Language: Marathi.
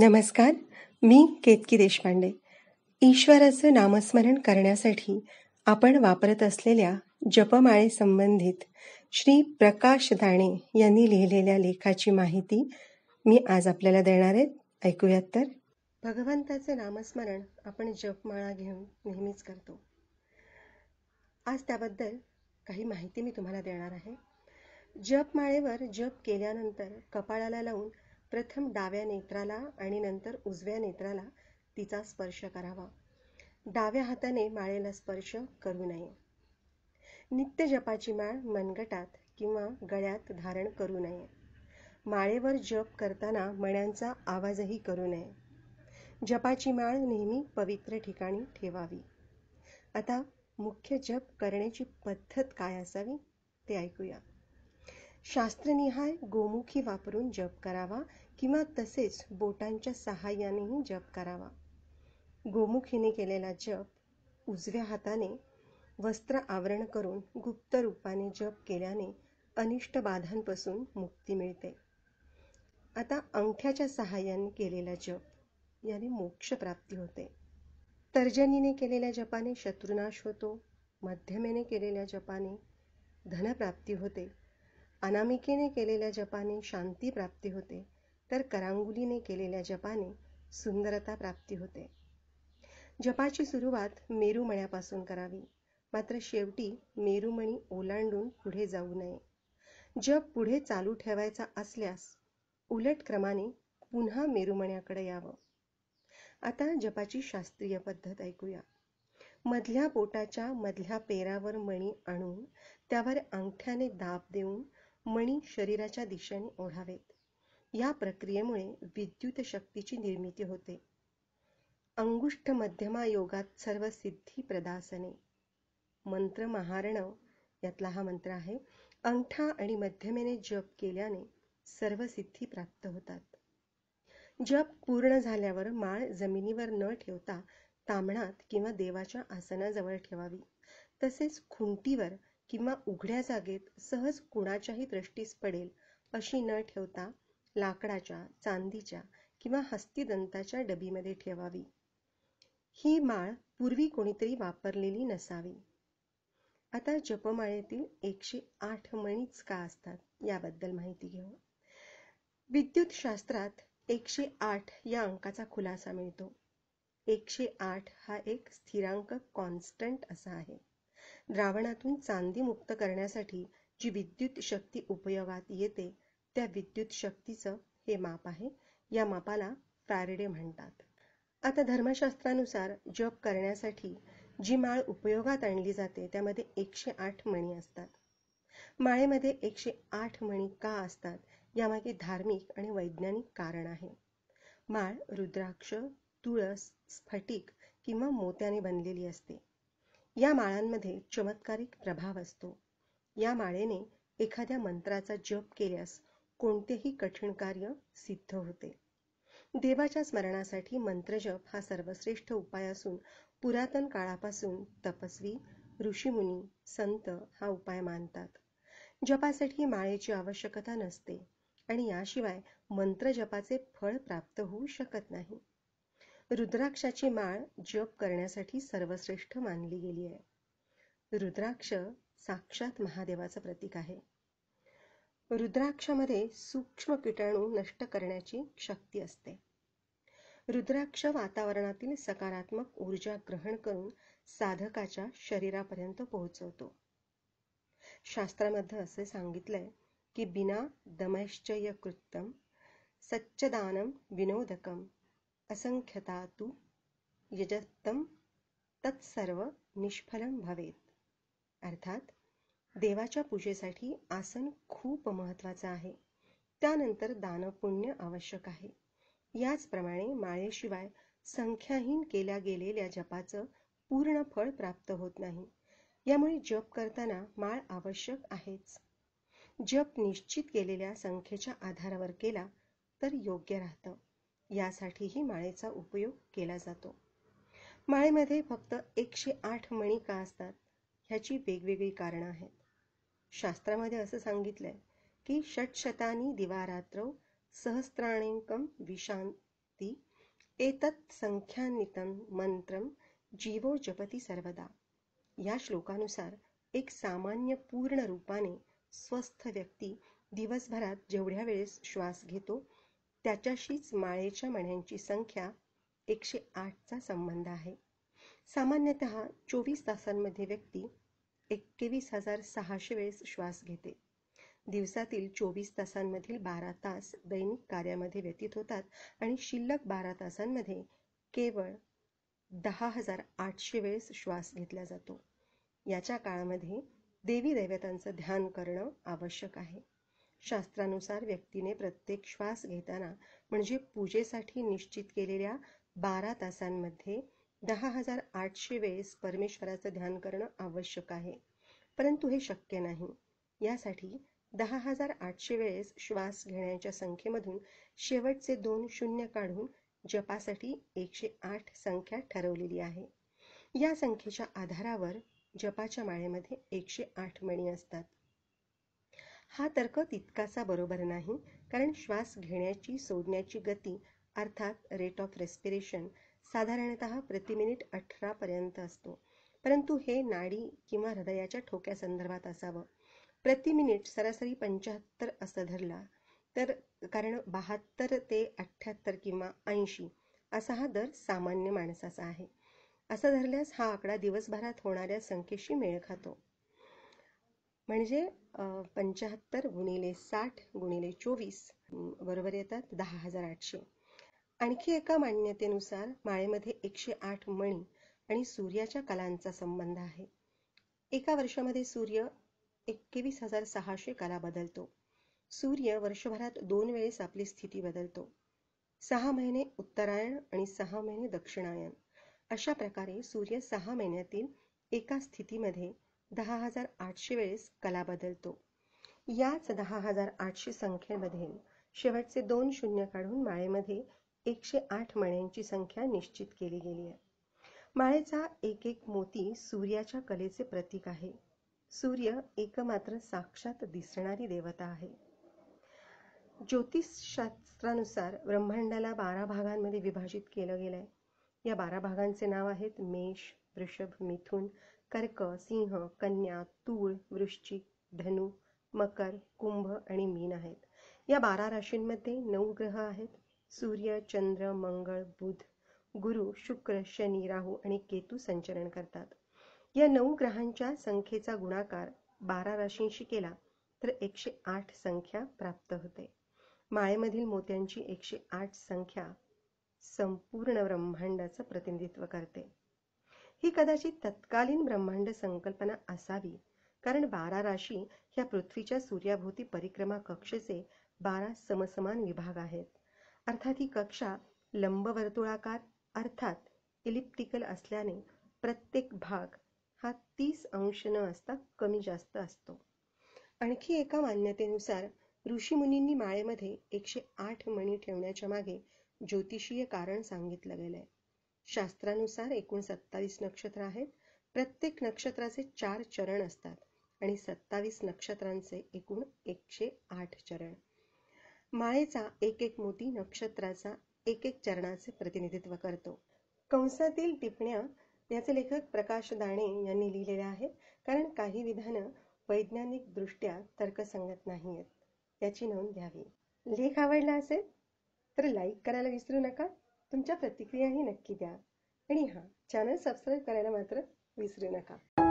नमस्कार मी केतकी देशपांडे ईश्वराचं नामस्मरण करण्यासाठी आपण वापरत असलेल्या जपमाळेसंबंधित श्री प्रकाश दाणे यांनी लिहिलेल्या लेखाची माहिती मी आज आपल्याला देणार आहेत ऐकूयात तर भगवंताचं नामस्मरण आपण जपमाळा घेऊन नेहमीच करतो आज त्याबद्दल काही माहिती मी तुम्हाला देणार आहे जपमाळेवर जप केल्यानंतर कपाळाला लावून प्रथम डाव्या नेत्राला आणि नंतर उजव्या नेत्राला तिचा स्पर्श करावा डाव्या हाताने माळेला स्पर्श करू नये नित्य जपाची माळ मनगटात किंवा गळ्यात धारण करू नये माळेवर जप करताना मण्यांचा आवाजही करू नये जपाची माळ नेहमी पवित्र ठिकाणी ठेवावी आता मुख्य जप करण्याची पद्धत काय असावी ते ऐकूया शास्त्रनिहाय गोमुखी वापरून जप करावा किंवा तसेच बोटांच्या सहाय्यानेही जप करावा गोमुखीने केलेला जप उजव्या हाताने वस्त्र आवरण करून गुप्त रूपाने जप केल्याने अनिष्ट बाधांपासून मुक्ती मिळते आता अंगठ्याच्या सहाय्याने केलेला जप याने मोक्षप्राप्ती होते तर्जनीने केलेल्या जपाने शत्रुनाश होतो मध्यमेने केलेल्या जपाने धनप्राप्ती होते अनामिकेने केलेल्या जपाने शांती प्राप्ती होते तर करांगुलीने केलेल्या जपाने सुंदरता प्राप्ती होते जपाची सुरुवात मेरुमण्यापासून करावी मात्र शेवटी मेरुमणी ओलांडून पुढे जाऊ नये जप पुढे चालू ठेवायचा असल्यास उलट क्रमाने पुन्हा मेरुमण्याकडे यावं आता जपाची शास्त्रीय पद्धत ऐकूया मधल्या पोटाच्या मधल्या पेरावर मणी आणून त्यावर अंगठ्याने दाब देऊन मणी शरीराच्या दिशेने ओढावेत या प्रक्रियेमुळे विद्युत शक्तीची निर्मिती होते अंगुष्ठ मध्यमा योगात सर्व सिद्धी प्रदासने मंत्र महारण यातला हा मंत्र आहे अंगठा आणि मध्यमेने जप केल्याने सर्व सिद्धी प्राप्त होतात जप पूर्ण झाल्यावर माळ जमिनीवर न ठेवता तांबणात किंवा देवाच्या आसनाजवळ ठेवावी तसेच खुंटीवर किंवा उघड्या जागेत सहज कुणाच्याही दृष्टीस पडेल अशी न ठेवता लाकडाच्या, चांदीच्या किंवा हस्तिदंताच्या डबीमध्ये ठेवावी. ही माळ पूर्वी कोणीतरी वापरलेली नसावी. आता जपमाळेतील एकशे आठ मणीच का असतात याबद्दल माहिती घेऊ. शास्त्रात एकशे आठ या अंकाचा खुलासा मिळतो. एकशे आठ हा एक स्थिरांक कॉन्स्टंट असा आहे. द्रावणातून चांदी मुक्त करण्यासाठी जी विद्युत शक्ती उपयोगात येते त्या विद्युत शक्तीचं हे माप आहे या मापाला फॅरेडे म्हणतात आता धर्मशास्त्रानुसार जप करण्यासाठी जी माळ उपयोगात आणली जाते त्यामध्ये एकशे आठ मणी असतात माळेमध्ये एकशे आठ मणी का असतात यामागे धार्मिक आणि वैज्ञानिक कारण आहे माळ रुद्राक्ष तुळस स्फटिक किंवा मोत्याने बनलेली असते या माळांमध्ये चमत्कारिक प्रभाव असतो या माळेने एखाद्या मंत्राचा जप केल्यास कोणतेही कठीण कार्य सिद्ध होते देवाच्या स्मरणासाठी मंत्रजप हा सर्वश्रेष्ठ उपाय असून पुरातन काळापासून तपस्वी ऋषीमुनी संत हा उपाय मानतात जपासाठी माळेची आवश्यकता नसते आणि याशिवाय मंत्रजपाचे फळ प्राप्त होऊ शकत नाही रुद्राक्षाची माळ जप करण्यासाठी सर्वश्रेष्ठ मानली गेली आहे रुद्राक्ष साक्षात महादेवाचं प्रतीक आहे रुद्राक्षामध्ये सूक्ष्म किटाणू नष्ट करण्याची शक्ती असते रुद्राक्ष वातावरणातील सकारात्मक ऊर्जा ग्रहण करून साधकाच्या शरीरापर्यंत पोहोचवतो शास्त्रामध्ये असे सांगितलंय की बिना दमैश्चय कृत्तम सच्चदानम विनोदकम असंख्यता तू यजत्तम तत्सर्व निष्फलम भवेत अर्थात देवाच्या पूजेसाठी आसन खूप महत्त्वाचं आहे त्यानंतर दानपुण्य आवश्यक आहे याचप्रमाणे माळेशिवाय संख्याहीन केल्या गेलेल्या जपाचं पूर्ण फळ प्राप्त होत नाही यामुळे जप करताना माळ आवश्यक आहेच जप निश्चित केलेल्या संख्येच्या आधारावर केला तर योग्य राहतं यासाठीही माळेचा उपयोग केला जातो माळेमध्ये फक्त एकशे आठ मणी का असतात ह्याची वेगवेगळी कारणं आहेत शास्त्रामध्ये असं सांगितलं आहे की षटशतानी दिवारात्रौ सहस्राणेकम विशांती एतत् संख्यानितम मंत्रं जीवो जपती सर्वदा या श्लोकानुसार एक सामान्य पूर्ण रूपाने स्वस्थ व्यक्ती दिवसभरात जेवढ्या वेळेस श्वास घेतो त्याच्याशीच माळेच्या मण्यांची संख्या एकशे आठचा संबंध आहे सामान्यतः चोवीस तासांमध्ये व्यक्ती एकवीस हजार सहाशे वेळेस श्वास घेते दिवसातील चोवीस तासांमधील बारा तास दैनिक कार्यामध्ये व्यतीत होतात आणि शिल्लक बारा तासांमध्ये केवळ दहा हजार आठशे वेळेस श्वास घेतला जातो याच्या काळामध्ये देवी दैवतांचं ध्यान करणं आवश्यक आहे शास्त्रानुसार व्यक्तीने प्रत्येक श्वास घेताना म्हणजे पूजेसाठी निश्चित केलेल्या बारा तासांमध्ये दहा हजार आठशे वेळेस परमेश्वराचं ध्यान करणं आवश्यक आहे परंतु हे शक्य नाही यासाठी दहा हजार आठशे वेळेस श्वास घेण्याच्या संख्येमधून शेवटचे दोन शून्य काढून जपासाठी एकशे आठ संख्या ठरवलेली आहे या संख्येच्या आधारावर जपाच्या माळेमध्ये एकशे आठ मणी असतात हा तर्क तितकासा बरोबर नाही कारण श्वास घेण्याची सोडण्याची गती अर्थात रेट ऑफ रेस्पिरेशन साधारणतः अठरा पर्यंत असतो परंतु हे नाडी किंवा हृदयाच्या संदर्भात असावं प्रति मिनिट सरासरी पंच्याहत्तर असं धरला तर कारण बहात्तर ते अठ्ठ्याहत्तर किंवा ऐंशी असा हा दर सामान्य माणसाचा आहे असं धरल्यास हा आकडा दिवसभरात होणाऱ्या संख्येशी मेळ खातो म्हणजे पंच्याहत्तर गुणिले साठ गुणिले चोवीस बरोबर येतात दहा हजार आठशे आणखी एका मान्यतेनुसार माळेमध्ये एकशे आठ मणी आणि सूर्याच्या कलांचा संबंध आहे एका वर्षामध्ये सूर्य एकवीस हजार सहाशे कला बदलतो सूर्य वर्षभरात दोन वेळेस आपली स्थिती बदलतो सहा महिने उत्तरायण आणि सहा महिने दक्षिणायन अशा प्रकारे सूर्य सहा महिन्यातील एका स्थितीमध्ये दहा हजार आठशे वेळेस कला बदलतो याच दहा हजार आठशे संख्येमध्ये शेवटचे दोन शून्य काढून माळेमध्ये एकशे आठ मण्यांची संख्या निश्चित केली गेली आहे माळेचा एक एक मोती सूर्याच्या कलेचे प्रतीक आहे सूर्य एकमात्र साक्षात दिसणारी देवता आहे ज्योतिषशास्त्रानुसार ब्रह्मांडाला बारा भागांमध्ये विभाजित केलं गेलं आहे या बारा भागांचे नाव आहेत मेष वृषभ मिथुन कर्क सिंह कन्या तूळ वृश्चिक धनु मकर कुंभ आणि मीन आहेत या बारा राशींमध्ये नऊ ग्रह आहेत सूर्य चंद्र मंगळ बुध गुरु शुक्र शनी राहू आणि केतू संचरण करतात या नऊ ग्रहांच्या संख्येचा गुणाकार बारा राशींशी केला तर एकशे आठ संख्या प्राप्त होते माळेमधील मोत्यांची एकशे आठ संख्या संपूर्ण ब्रह्मांडाचं प्रतिनिधित्व करते ही कदाचित तत्कालीन ब्रह्मांड संकल्पना असावी कारण बारा राशी ह्या पृथ्वीच्या सूर्याभोवती परिक्रमा कक्षेचे बारा समसमान विभाग आहेत अर्थात ही कक्षा लंबवर्तुळाकार अर्थात इलिप्टिकल असल्याने प्रत्येक भाग हा तीस अंश न असता कमी जास्त असतो आणखी एका मान्यतेनुसार ऋषीमुनींनी माळेमध्ये एकशे आठ मणी ठेवण्याच्या मागे ज्योतिषीय कारण सांगितलं गेलंय आहे शास्त्रानुसार एकूण सत्तावीस नक्षत्र आहेत प्रत्येक नक्षत्राचे चार चरण असतात आणि सत्तावीस नक्षत्रांचे एकूण एकशे आठ चरण माळेचा एक एक मोती नक्षत्राचा एक एक चरणाचे प्रतिनिधित्व करतो कंसातील टिपण्या याचे लेखक प्रकाश दाणे यांनी लिहिलेले आहे कारण काही विधान वैज्ञानिक दृष्ट्या तर्कसंगत नाही आहेत याची नोंद घ्यावी लेख आवडला असेल तर लाईक करायला विसरू नका तुमच्या प्रतिक्रियाही नक्की द्या आणि हा चॅनल सबस्क्राईब करायला मात्र विसरू नका